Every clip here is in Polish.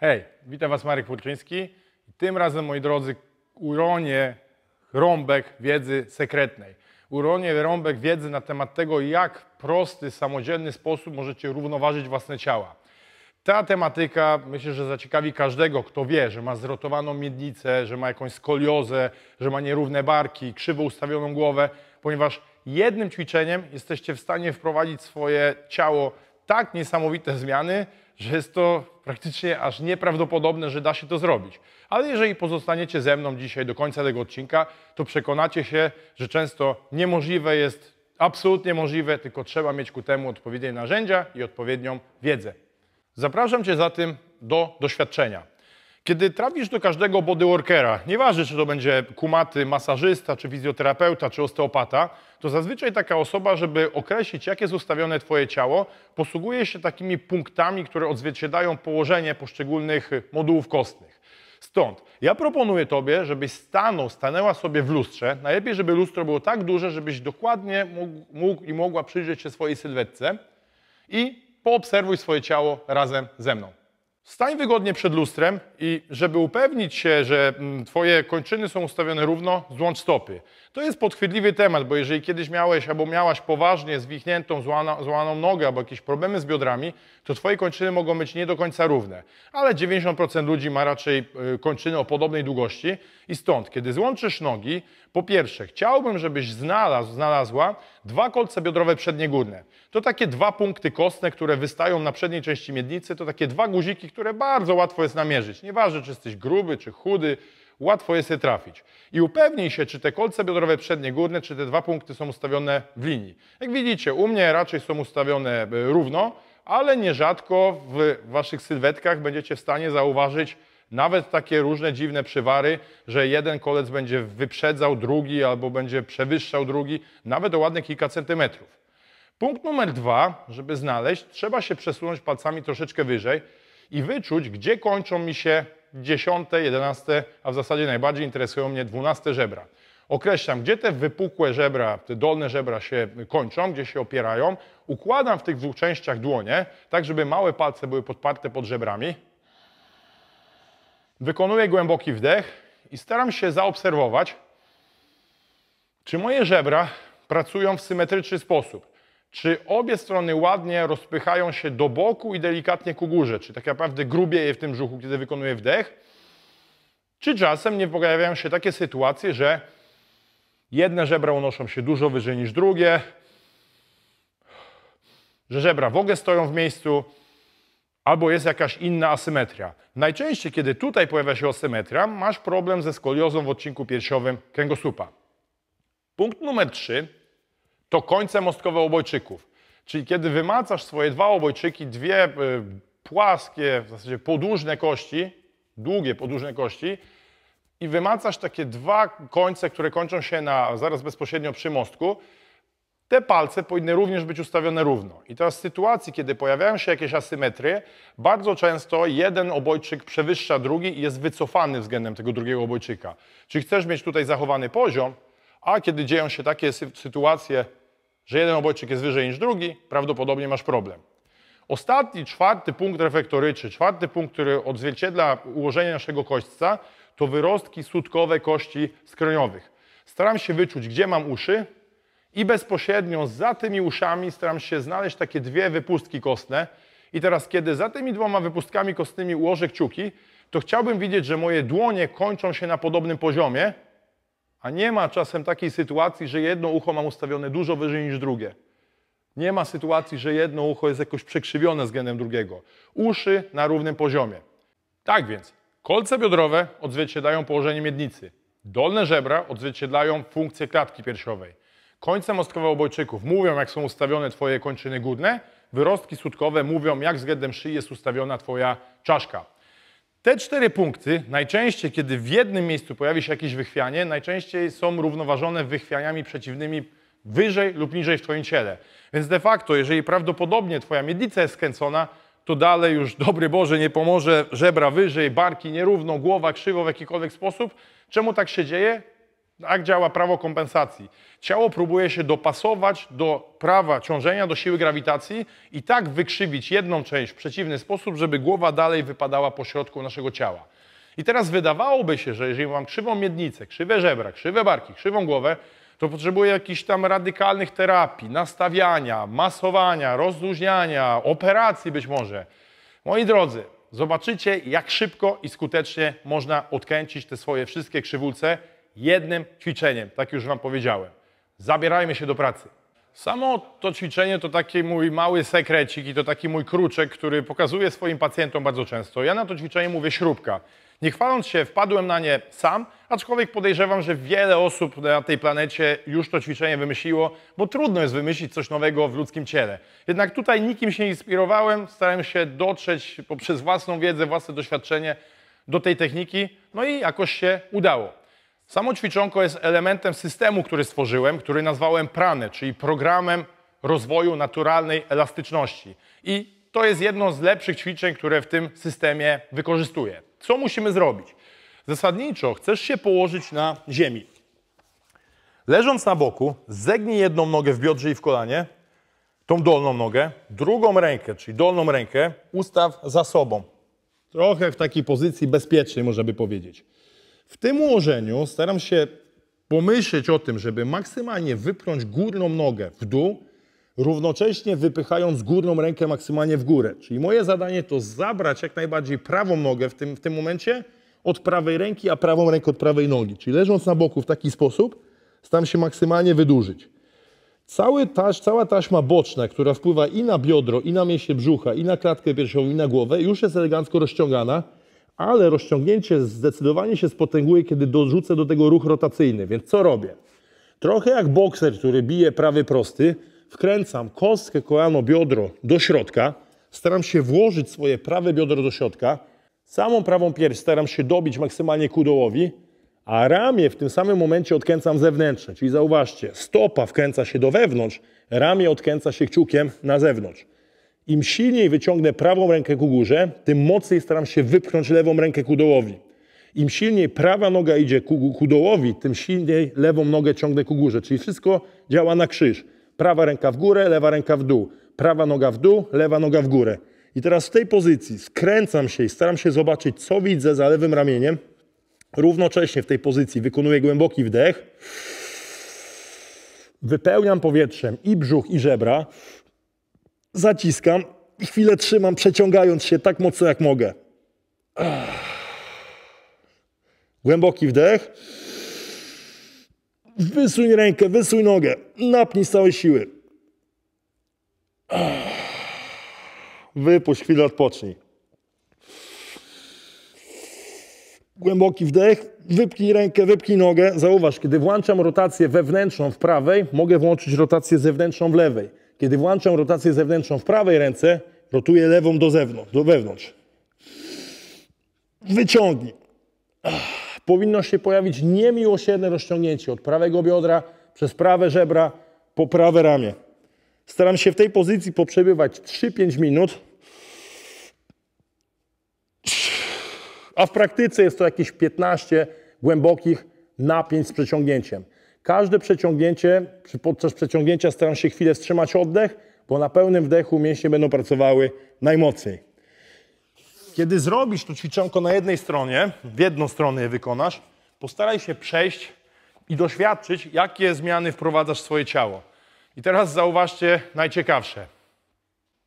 Hej, witam Was Marek Purczyński. Tym razem, moi drodzy, uronię rąbek wiedzy sekretnej. Uronię rąbek wiedzy na temat tego, jak w prosty, samodzielny sposób możecie równoważyć własne ciała. Ta tematyka myślę, że zaciekawi każdego, kto wie, że ma zrotowaną miednicę, że ma jakąś skoliozę, że ma nierówne barki, krzywo ustawioną głowę, ponieważ jednym ćwiczeniem jesteście w stanie wprowadzić swoje ciało tak niesamowite zmiany, że jest to praktycznie aż nieprawdopodobne, że da się to zrobić. Ale jeżeli pozostaniecie ze mną dzisiaj do końca tego odcinka, to przekonacie się, że często niemożliwe jest absolutnie możliwe, tylko trzeba mieć ku temu odpowiednie narzędzia i odpowiednią wiedzę. Zapraszam Cię zatem do doświadczenia. Kiedy trafisz do każdego bodyworkera, nieważne czy to będzie kumaty, masażysta, czy fizjoterapeuta, czy osteopata, to zazwyczaj taka osoba, żeby określić, jak jest ustawione Twoje ciało, posługuje się takimi punktami, które odzwierciedlają położenie poszczególnych modułów kostnych. Stąd ja proponuję Tobie, żebyś stanął, stanęła sobie w lustrze. Najlepiej, żeby lustro było tak duże, żebyś dokładnie mógł, mógł i mogła przyjrzeć się swojej sylwetce i poobserwuj swoje ciało razem ze mną. Stań wygodnie przed lustrem i żeby upewnić się, że mm, Twoje kończyny są ustawione równo, złącz stopy. To jest podchwytliwy temat, bo jeżeli kiedyś miałeś albo miałaś poważnie zwichniętą, złana, złamaną nogę albo jakieś problemy z biodrami, to Twoje kończyny mogą być nie do końca równe. Ale 90% ludzi ma raczej y, kończyny o podobnej długości i stąd, kiedy złączysz nogi, po pierwsze, chciałbym, żebyś znalazł, znalazła dwa kolce biodrowe przednie górne. To takie dwa punkty kostne, które wystają na przedniej części miednicy, to takie dwa guziki, które bardzo łatwo jest namierzyć. Nieważne, czy jesteś gruby, czy chudy, Łatwo jest je trafić. I upewnij się, czy te kolce biodrowe przednie, górne, czy te dwa punkty są ustawione w linii. Jak widzicie, u mnie raczej są ustawione e, równo, ale nierzadko w waszych sylwetkach będziecie w stanie zauważyć nawet takie różne dziwne przywary, że jeden kolec będzie wyprzedzał drugi albo będzie przewyższał drugi, nawet o ładne kilka centymetrów. Punkt numer dwa, żeby znaleźć, trzeba się przesunąć palcami troszeczkę wyżej i wyczuć, gdzie kończą mi się dziesiąte, jedenaste, a w zasadzie najbardziej interesują mnie dwunaste żebra. Określam, gdzie te wypukłe żebra, te dolne żebra się kończą, gdzie się opierają. Układam w tych dwóch częściach dłonie, tak żeby małe palce były podparte pod żebrami. Wykonuję głęboki wdech i staram się zaobserwować, czy moje żebra pracują w symetryczny sposób czy obie strony ładnie rozpychają się do boku i delikatnie ku górze, czy tak naprawdę grubieje w tym brzuchu, kiedy wykonuję wdech, czy czasem nie pojawiają się takie sytuacje, że jedne żebra unoszą się dużo wyżej niż drugie, że żebra w ogóle stoją w miejscu, albo jest jakaś inna asymetria. Najczęściej, kiedy tutaj pojawia się asymetria, masz problem ze skoliozą w odcinku piersiowym kręgosłupa. Punkt numer 3 to końce mostkowe obojczyków. Czyli kiedy wymacasz swoje dwa obojczyki, dwie e, płaskie, w zasadzie podłużne kości, długie podłużne kości i wymacasz takie dwa końce, które kończą się na, zaraz bezpośrednio przy mostku, te palce powinny również być ustawione równo. I teraz w sytuacji, kiedy pojawiają się jakieś asymetrie, bardzo często jeden obojczyk przewyższa drugi i jest wycofany względem tego drugiego obojczyka. Czyli chcesz mieć tutaj zachowany poziom, a kiedy dzieją się takie sytuacje, że jeden obojczyk jest wyżej niż drugi, prawdopodobnie masz problem. Ostatni, czwarty punkt reflektoryczny, czwarty punkt, który odzwierciedla ułożenie naszego kośćca, to wyrostki sutkowe kości skroniowych. Staram się wyczuć, gdzie mam uszy i bezpośrednio za tymi uszami staram się znaleźć takie dwie wypustki kostne. I teraz, kiedy za tymi dwoma wypustkami kostnymi ułożę kciuki, to chciałbym widzieć, że moje dłonie kończą się na podobnym poziomie, a nie ma czasem takiej sytuacji, że jedno ucho mam ustawione dużo wyżej niż drugie. Nie ma sytuacji, że jedno ucho jest jakoś przekrzywione względem drugiego. Uszy na równym poziomie. Tak więc, kolce biodrowe odzwierciedlają położenie miednicy. Dolne żebra odzwierciedlają funkcję klatki piersiowej. Końce mostkowo-obojczyków mówią, jak są ustawione Twoje kończyny górne. Wyrostki sutkowe mówią, jak względem szyi jest ustawiona Twoja czaszka. Te cztery punkty, najczęściej, kiedy w jednym miejscu pojawi się jakieś wychwianie, najczęściej są równoważone wychwianiami przeciwnymi wyżej lub niżej w Twoim ciele. Więc de facto, jeżeli prawdopodobnie Twoja miednica jest skręcona, to dalej już, dobry Boże, nie pomoże żebra wyżej, barki nierówno, głowa krzywo w jakikolwiek sposób. Czemu tak się dzieje? Tak działa prawo kompensacji. Ciało próbuje się dopasować do prawa ciążenia, do siły grawitacji i tak wykrzywić jedną część w przeciwny sposób, żeby głowa dalej wypadała po środku naszego ciała. I teraz wydawałoby się, że jeżeli mam krzywą miednicę, krzywe żebra, krzywe barki, krzywą głowę, to potrzebuję jakichś tam radykalnych terapii, nastawiania, masowania, rozluźniania, operacji być może. Moi drodzy, zobaczycie jak szybko i skutecznie można odkręcić te swoje wszystkie krzywulce jednym ćwiczeniem, tak już Wam powiedziałem. Zabierajmy się do pracy. Samo to ćwiczenie to taki mój mały sekrecik i to taki mój kruczek, który pokazuję swoim pacjentom bardzo często. Ja na to ćwiczenie mówię śrubka. Nie chwaląc się, wpadłem na nie sam, aczkolwiek podejrzewam, że wiele osób na tej planecie już to ćwiczenie wymyśliło, bo trudno jest wymyślić coś nowego w ludzkim ciele. Jednak tutaj nikim się nie inspirowałem, starałem się dotrzeć poprzez własną wiedzę, własne doświadczenie do tej techniki, no i jakoś się udało. Samo ćwiczonko jest elementem systemu, który stworzyłem, który nazwałem PRANE, czyli programem rozwoju naturalnej elastyczności. I to jest jedno z lepszych ćwiczeń, które w tym systemie wykorzystuję. Co musimy zrobić? Zasadniczo chcesz się położyć na ziemi. Leżąc na boku, zegnij jedną nogę w biodrze i w kolanie, tą dolną nogę, drugą rękę, czyli dolną rękę, ustaw za sobą. Trochę w takiej pozycji bezpiecznej, można by powiedzieć. W tym ułożeniu staram się pomyśleć o tym, żeby maksymalnie wyprąć górną nogę w dół, równocześnie wypychając górną rękę maksymalnie w górę. Czyli moje zadanie to zabrać jak najbardziej prawą nogę w tym, w tym momencie od prawej ręki, a prawą rękę od prawej nogi. Czyli leżąc na boku w taki sposób, staram się maksymalnie wydłużyć. Cały taś, cała taśma boczna, która wpływa i na biodro, i na mięśnie brzucha, i na klatkę piersiową, i na głowę, już jest elegancko rozciągana ale rozciągnięcie zdecydowanie się spotęguje, kiedy dorzucę do tego ruch rotacyjny. Więc co robię? Trochę jak bokser, który bije prawy prosty, wkręcam kostkę, kolano, biodro do środka, staram się włożyć swoje prawe biodro do środka, samą prawą pierś staram się dobić maksymalnie ku dołowi, a ramię w tym samym momencie odkręcam zewnętrzne. Czyli zauważcie, stopa wkręca się do wewnątrz, ramię odkręca się kciukiem na zewnątrz. Im silniej wyciągnę prawą rękę ku górze, tym mocniej staram się wypchnąć lewą rękę ku dołowi. Im silniej prawa noga idzie ku, ku dołowi, tym silniej lewą nogę ciągnę ku górze. Czyli wszystko działa na krzyż. Prawa ręka w górę, lewa ręka w dół. Prawa noga w dół, lewa noga w górę. I teraz w tej pozycji skręcam się i staram się zobaczyć, co widzę za lewym ramieniem. Równocześnie w tej pozycji wykonuję głęboki wdech. Wypełniam powietrzem i brzuch, i żebra zaciskam chwilę trzymam, przeciągając się tak mocno jak mogę. Głęboki wdech. Wysuń rękę, wysuń nogę. Napnij z całej siły. Wypuść, chwilę odpocznij. Głęboki wdech, wypchnij rękę, wypchnij nogę. Zauważ, kiedy włączam rotację wewnętrzną w prawej, mogę włączyć rotację zewnętrzną w lewej. Kiedy włączam rotację zewnętrzną w prawej ręce, rotuję lewą do zewnątrz, do wewnątrz. Wyciągnij. Ah, powinno się pojawić niemiłosierne rozciągnięcie od prawego biodra przez prawe żebra po prawe ramię. Staram się w tej pozycji poprzebywać 3-5 minut. A w praktyce jest to jakieś 15 głębokich napięć z przeciągnięciem. Każde przeciągnięcie, podczas przeciągnięcia staram się chwilę wstrzymać oddech, bo na pełnym wdechu mięśnie będą pracowały najmocniej. Kiedy zrobisz to ćwiczonko na jednej stronie, w jedną stronę je wykonasz, postaraj się przejść i doświadczyć, jakie zmiany wprowadzasz w swoje ciało. I teraz zauważcie najciekawsze.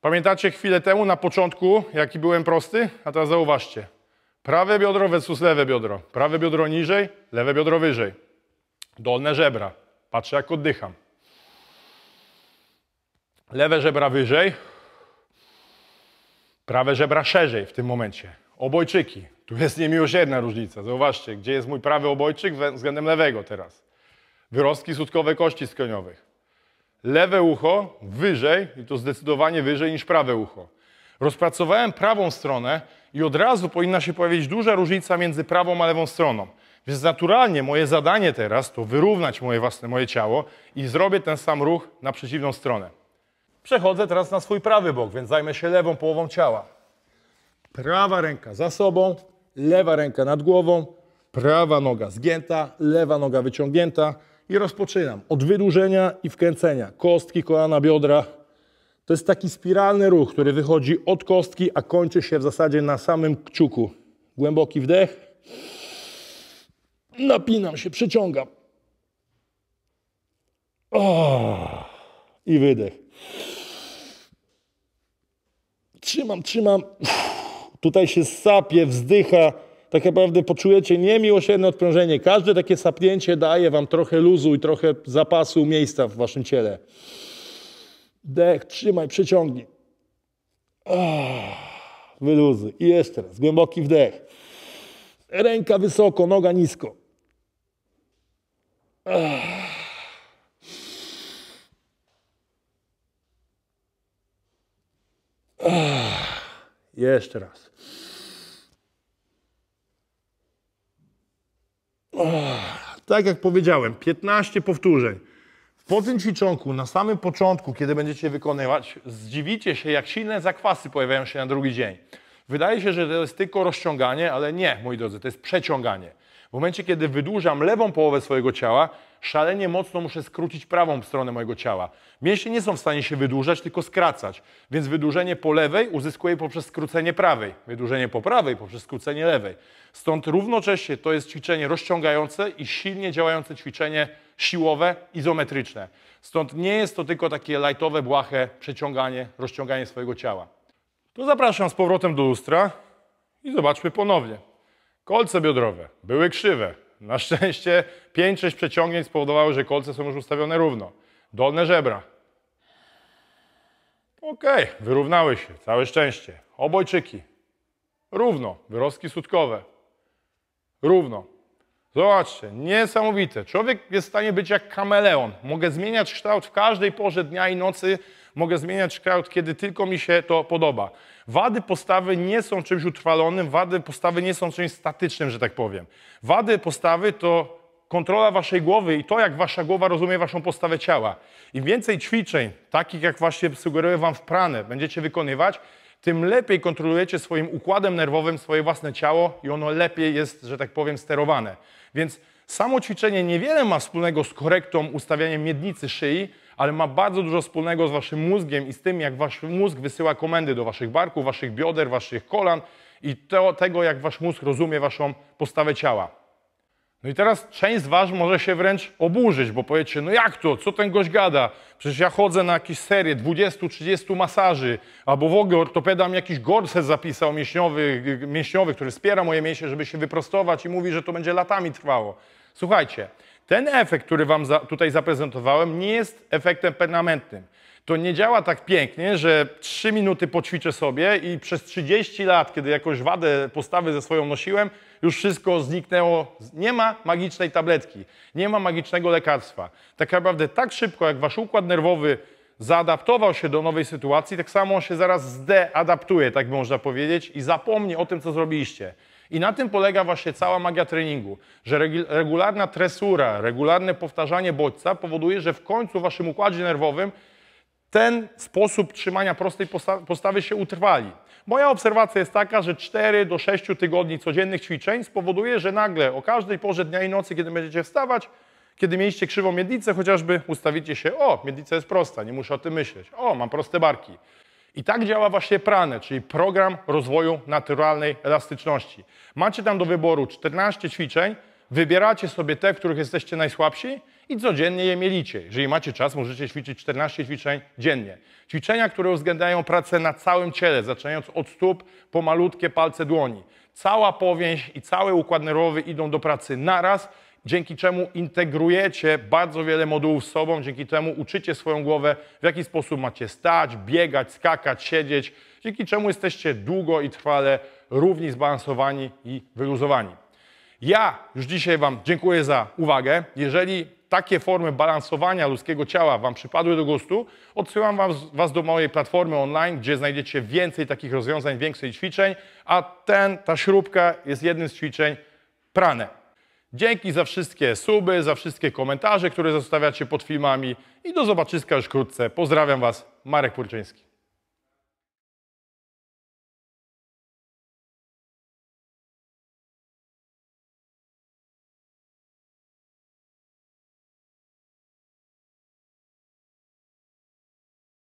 Pamiętacie chwilę temu na początku, jaki byłem prosty? A teraz zauważcie. Prawe biodro versus lewe biodro. Prawe biodro niżej, lewe biodro wyżej. Dolne żebra. Patrzę, jak oddycham. Lewe żebra wyżej, prawe żebra szerzej w tym momencie. Obojczyki. Tu jest niemiłosierna różnica. Zauważcie, gdzie jest mój prawy obojczyk względem lewego teraz. Wyrostki sutkowe kości skroniowych. Lewe ucho wyżej, i to zdecydowanie wyżej niż prawe ucho. Rozpracowałem prawą stronę i od razu powinna się pojawić duża różnica między prawą a lewą stroną. Więc naturalnie moje zadanie teraz to wyrównać moje własne moje ciało i zrobię ten sam ruch na przeciwną stronę. Przechodzę teraz na swój prawy bok, więc zajmę się lewą połową ciała. Prawa ręka za sobą, lewa ręka nad głową, prawa noga zgięta, lewa noga wyciągnięta i rozpoczynam od wydłużenia i wkręcenia. Kostki, kolana, biodra. To jest taki spiralny ruch, który wychodzi od kostki, a kończy się w zasadzie na samym kciuku. Głęboki wdech napinam się, przyciągam. O! I wydech. Trzymam, trzymam. Tutaj się sapie, wzdycha. Tak naprawdę poczujecie niemiłosierne odprężenie. Każde takie sapnięcie daje wam trochę luzu i trochę zapasu miejsca w waszym ciele. Dech, trzymaj, przyciągnij. Wyluzy. I jeszcze raz. Głęboki wdech. Ręka wysoko, noga nisko. Jeszcze raz. Tak jak powiedziałem, 15 powtórzeń. Po tym ćwiczonku, na samym początku, kiedy będziecie wykonywać, zdziwicie się, jak silne zakwasy pojawiają się na drugi dzień. Wydaje się, że to jest tylko rozciąganie, ale nie, moi drodzy, to jest przeciąganie. W momencie, kiedy wydłużam lewą połowę swojego ciała, szalenie mocno muszę skrócić prawą stronę mojego ciała. Mięśnie nie są w stanie się wydłużać, tylko skracać. Więc wydłużenie po lewej uzyskuję poprzez skrócenie prawej. Wydłużenie po prawej poprzez skrócenie lewej. Stąd równocześnie to jest ćwiczenie rozciągające i silnie działające ćwiczenie siłowe, izometryczne. Stąd nie jest to tylko takie lightowe, błahe przeciąganie, rozciąganie swojego ciała. To zapraszam z powrotem do lustra i zobaczmy ponownie. Kolce biodrowe były krzywe. Na szczęście 5-6 przeciągnięć spowodowały, że kolce są już ustawione równo. Dolne żebra. Ok, wyrównały się, całe szczęście. Obojczyki. Równo. Wyrostki sutkowe. Równo. Zobaczcie, niesamowite. Człowiek jest w stanie być jak kameleon. Mogę zmieniać kształt w każdej porze dnia i nocy mogę zmieniać kształt, kiedy tylko mi się to podoba. Wady postawy nie są czymś utrwalonym, wady postawy nie są czymś statycznym, że tak powiem. Wady postawy to kontrola waszej głowy i to, jak wasza głowa rozumie waszą postawę ciała. Im więcej ćwiczeń, takich jak właśnie sugeruję wam w pranę, będziecie wykonywać, tym lepiej kontrolujecie swoim układem nerwowym swoje własne ciało i ono lepiej jest, że tak powiem, sterowane. Więc samo ćwiczenie niewiele ma wspólnego z korektą, ustawianiem miednicy szyi, ale ma bardzo dużo wspólnego z waszym mózgiem i z tym, jak wasz mózg wysyła komendy do waszych barków, waszych bioder, waszych kolan i to, tego, jak wasz mózg rozumie waszą postawę ciała. No i teraz część z was może się wręcz oburzyć, bo powiecie, no jak to, co ten gość gada? Przecież ja chodzę na jakieś serie 20-30 masaży, albo w ogóle ortopeda mi jakiś gorset zapisał mięśniowy, mięśniowy, który wspiera moje mięśnie, żeby się wyprostować i mówi, że to będzie latami trwało. Słuchajcie, ten efekt, który Wam za, tutaj zaprezentowałem, nie jest efektem permanentnym. To nie działa tak pięknie, że 3 minuty poćwiczę sobie i przez 30 lat, kiedy jakąś wadę postawy ze swoją nosiłem, już wszystko zniknęło. Nie ma magicznej tabletki, nie ma magicznego lekarstwa. Tak naprawdę tak szybko, jak Wasz układ nerwowy zaadaptował się do nowej sytuacji, tak samo on się zaraz zdeadaptuje, tak można powiedzieć, i zapomni o tym, co zrobiliście. I na tym polega właśnie cała magia treningu, że regularna tresura, regularne powtarzanie bodźca powoduje, że w końcu w waszym układzie nerwowym ten sposób trzymania prostej postawy się utrwali. Moja obserwacja jest taka, że 4 do 6 tygodni codziennych ćwiczeń spowoduje, że nagle o każdej porze dnia i nocy, kiedy będziecie wstawać, kiedy mieliście krzywą miednicę, chociażby ustawicie się, o, miednica jest prosta, nie muszę o tym myśleć, o, mam proste barki. I tak działa właśnie PRANE, czyli Program Rozwoju Naturalnej Elastyczności. Macie tam do wyboru 14 ćwiczeń, wybieracie sobie te, w których jesteście najsłabsi i codziennie je mielicie. Jeżeli macie czas, możecie ćwiczyć 14 ćwiczeń dziennie. Ćwiczenia, które uwzględniają pracę na całym ciele, zaczynając od stóp po malutkie palce dłoni. Cała powięź i cały układ nerwowy idą do pracy naraz, dzięki czemu integrujecie bardzo wiele modułów z sobą, dzięki temu uczycie swoją głowę, w jaki sposób macie stać, biegać, skakać, siedzieć, dzięki czemu jesteście długo i trwale równi, zbalansowani i wyluzowani. Ja już dzisiaj Wam dziękuję za uwagę. Jeżeli takie formy balansowania ludzkiego ciała Wam przypadły do gustu, odsyłam was, was, do mojej platformy online, gdzie znajdziecie więcej takich rozwiązań, więcej ćwiczeń, a ten, ta śrubka jest jednym z ćwiczeń prane. Dzięki za wszystkie suby, za wszystkie komentarze, które zostawiacie pod filmami i do zobaczyska już wkrótce. Pozdrawiam Was, Marek Purczyński.